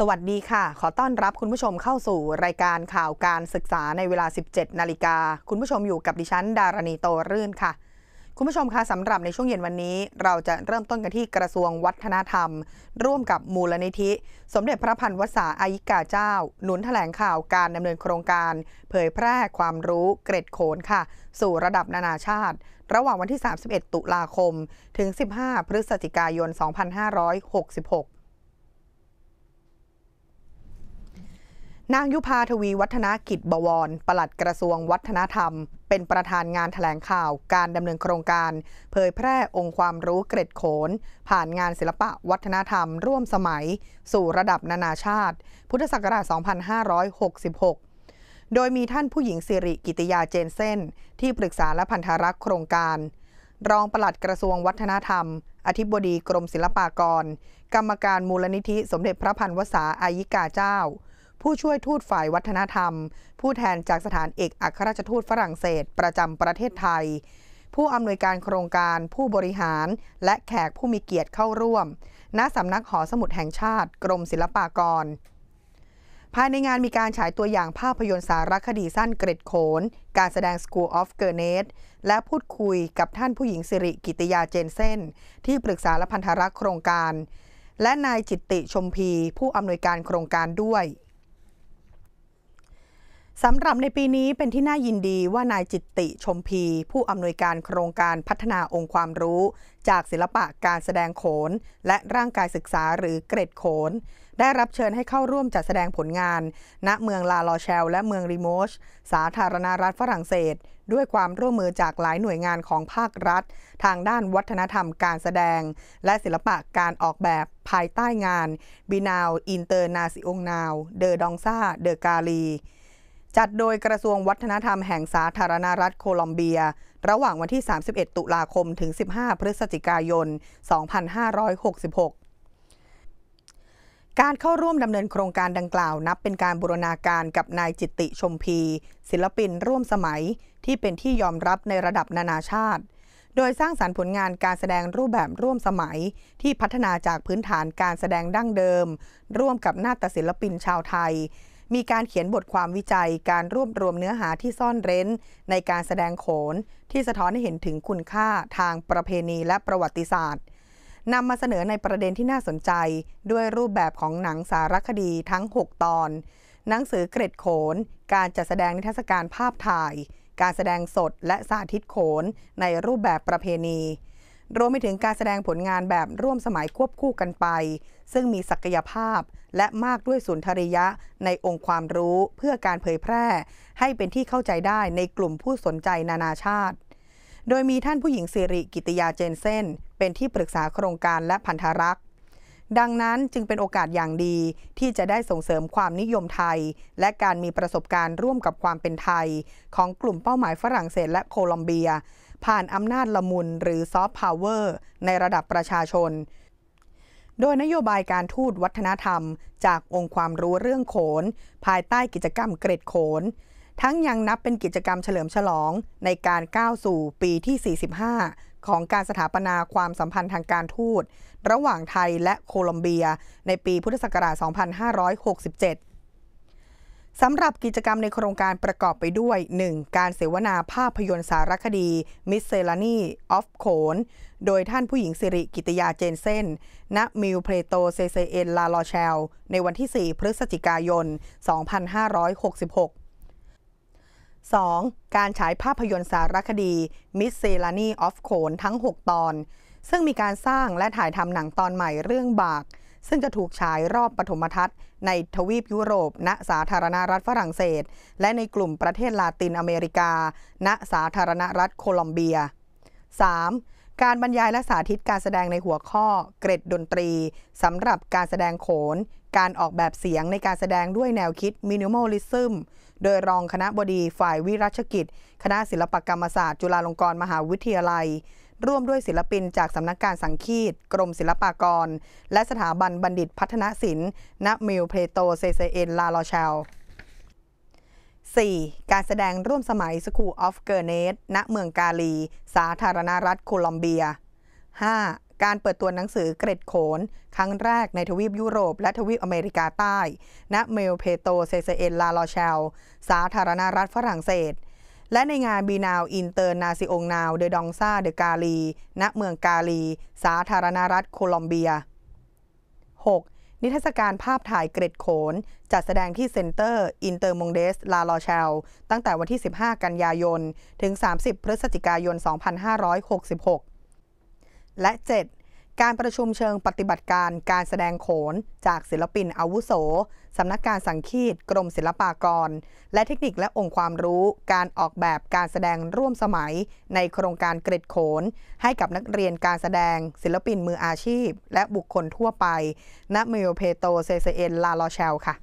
สวัสดีค่ะ ขอต้อนรับคุณผู้ชมเข้าสู่รายการข่าวการศึกษาในเวลา 17 นาฬิกา คุณผู้ชมอยู่กับดิฉัน ดารณีโตรื่นค่ะ คุณผู้ชมคะสำหรับในช่วงเย็นวันนี้ เราจะเริ่มต้นกันที่กระทรวงวัฒนธรรม ร่วมกับมูลนิธิ สมเด็จพระพันวษาอายิกาเจ้า หนุนถแถลงข่าวการดำเนินโครงการเผยแพร่ความรู้เกร็ดโขนค่ะ สู่ระดับนานาชาติ ระหว่างวันที่ 31 ตุลาคม ถึง 15 พฤศจิกายน 2566นางยุพาทวีวัฒนกิจบวร ปลัดกระทรวงวัฒนธรรม เป็นประธานงานแถลงข่าวการดำเนินโครงการ เผยแพร่องค์ความรู้เกร็ดโขน ผ่านงานศิลปะวัฒนธรรม ร่วมสมัย สู่ระดับนานาชาติ พุทธศักราช2566 โดยมีท่านผู้หญิงสิริกิติยาเจนเซนที่ปรึกษาและพันธรักษ์โครงการ รองปลัดกระทรวงวัฒนธรรม อธิบดีกรมศิลปากร กรรมการมูลนิธิสมเด็จพระพันวษาอายิกาเจ้าผู้ช่วยทูตฝ่ายวัฒนธรรม ผู้แทนจากสถานเอกอัครราชทูตฝรั่งเศส ประจำประเทศไทย ผู้อำนวยการโครงการ ผู้บริหาร และแขกผู้มีเกียรติเข้าร่วมณสำนักหอสมุดแห่งชาติกรมศิลปากร ภายในงานมีการฉายตัวอย่างภาพยนตร์สารคดีสั้นเกร็ดโขน การแสดง School of g u r n e t และพูดคุยกับท่านผู้หญิงสิริกิติยาเจนเซนที่ปรึกษาและพันธรักษ์โครงการ และนายจิตติชมพีผู้อำนวยการโครงการด้วยสำหรับในปีนี้เป็นที่น่ายินดีว่านายจิตติชมพี ผู้อำนวยการโครงการพัฒนาองค์ความรู้ จากศิลปะการแสดงโขน และร่างกายศึกษาหรือเกรดโขน ได้รับเชิญให้เข้าร่วมจัดแสดงผลงาน ณเมืองลาลอเชล และเมืองริโมช สาธารณรัฐฝรั่งเศส ด้วยความร่วมมือจากหลายหน่วยงานของภาครัฐ ทางด้านวัฒนธรรมการแสดง และศิลปะการออกแบบภายใต้งานบินาวอินเตอร์นาซิองนาวเดอดองซาเดอกาลี Binau, จัดโดยกระทรวงวัฒนธรรมแห่งสาธารณรัฐโคลอมเบีย ระหว่างวันที่ 31 ตุลาคมถึง 15 พฤศจิกายน 2566 การเข้าร่วมดำเนินโครงการดังกล่าวนับเป็นการบูรณาการกับนายจิตติชมพี ศิลปินร่วมสมัยที่เป็นที่ยอมรับในระดับนานาชาติ โดยสร้างสารรค์ผลงานการแสดงรูปแบบร่วมสมัย ที่พัฒนาจากพื้นฐานการแสดงดั้งเดิม ร่วมกับนาฏศิลปินชาวไทยมีการเขียนบทความวิจัยการรวบรวมเนื้อหาที่ซ่อนเร้น ในการแสดงโขนที่สะท้อนให้เห็นถึงคุณค่าทางประเพณีและประวัติศาสตร์นำมาเสนอในประเด็นที่น่าสนใจด้วยรูปแบบของหนังสารคดีทั้ง 6 ตอน หนังสือเกร็ดโขน การจัดแสดงนิทรรศการภาพถ่าย การแสดงสดและสาธิตโขนในรูปแบบประเพณี รวมไปถึงการแสดงผลงานแบบร่วมสมัยควบคู่กันไป ซึ่งมีศักยภาพและมากด้วยสุนทรียะ ในองค์ความรู้เพื่อการเผยแพร่ ให้เป็นที่เข้าใจได้ในกลุ่มผู้สนใจนานาชาติ โดยมีท่านผู้หญิงสิริกิติยาเจนเซนเป็นที่ปรึกษาโครงการและพันธรักษ์ดังนั้นจึงเป็นโอกาสอย่างดี ที่จะได้ส่งเสริมความนิยมไทย และการมีประสบการณ์ร่วมกับความเป็นไทย ของกลุ่มเป้าหมายฝรั่งเศสและโคลอมเบีย ผ่านอำนาจละมุนหรือซอฟต์พาวเวอร์ในระดับประชาชนโดยนโยบายการทูตวัฒนธรรม จากองค์ความรู้เรื่องโขน ภายใต้กิจกรรมเกรดโขน ทั้งยังนับเป็นกิจกรรมเฉลิมฉลอง ในการก้าวสู่ปีที่ 45 ของการสถาปนาความสัมพันธ์ทางการทูตระหว่างไทยและโคลอมเบีย ในปีพุทธศักราช2567สำหรับกิจกรรมในโครงการประกอบไปด้วย 1. การเสวนาภาพยนตร์สารคดีมิสเซลานีออฟโขนโดยท่านผู้หญิงสิริกิตยาเจนเซนณมิวเพลโตเซเซเอนลาลอเชลในวันที่ 4 พฤศจิกายน 2566 2. การฉายภาพยนตร์สารคดีมิสเซลานีออฟโขนทั้ง 6 ตอน ซึ่งมีการสร้างและถ่ายทำหนังตอนใหม่เรื่องบากซึ่งจะถูกฉายรอบปฐมทัศน์ ในทวีปยุโรป ณ สาธารณรัฐฝรั่งเศส และในกลุ่มประเทศลาตินอเมริกา ณ สาธารณรัฐโคลอมเบีย 3. การบรรยายและสาธิตการแสดงในหัวข้อเกรดดนตรี สำหรับการแสดงโขน การออกแบบเสียงในการแสดงด้วยแนวคิดมินิมอลลิซึมโดยรองคณะบดีฝ่ายวิรัชกิจ คณะศิลปกรรมศาสตร์จุฬาลงกรณ์มหาวิทยาลัยร่วมด้วยศิลปินจากสำนักการสังคีตกรมศิลปากร และสถาบันบัณฑิตพัฒนศิลป์ณมิลเพโตเซเซเอนลาลอชาล 4. การแสดงร่วมสมัย School of g ร r n e t ณเมืองกาลี สาธารณรัฐโคลอมเบีย 5. การเปิดตัวหนังสือเกร็ดโขน ครั้งแรกในทวีปยุโรปและทวีปอเมริกาใต้ ณ เมลเพโตเซเซเอนลาลอเชล สาธารณรัฐฝรั่งเศสและในงานบีนาวอินเตอร์นาซิองนาวเดดองซาเดกาลีณเมืองกาลี สาธารณรัฐโคลอมเบีย 6. นิทรรศการภาพถ่ายเกร็ดโขน จัดแสดงที่เซ็นเตอร์ อินเตอร์มงเดส ลาลอเชล ตั้งแต่วันที่ 15 กันยายนถึง 30 พฤศจิกายน 2566 และ 7การประชุมเชิงปฏิบัติการการแสดงโขนจากศิลปินอาวุโสสำนักการสังคีตกรมศิลปากร และเทคนิคและองค์ความรู้การออกแบบการแสดงร่วมสมัยในโครงการเกร็ดโขนให้กับนักเรียนการแสดงศิลปินมืออาชีพ และบุคคลทั่วไปณเมโยเพโตเซเซเอนลาลอเชลค่ะ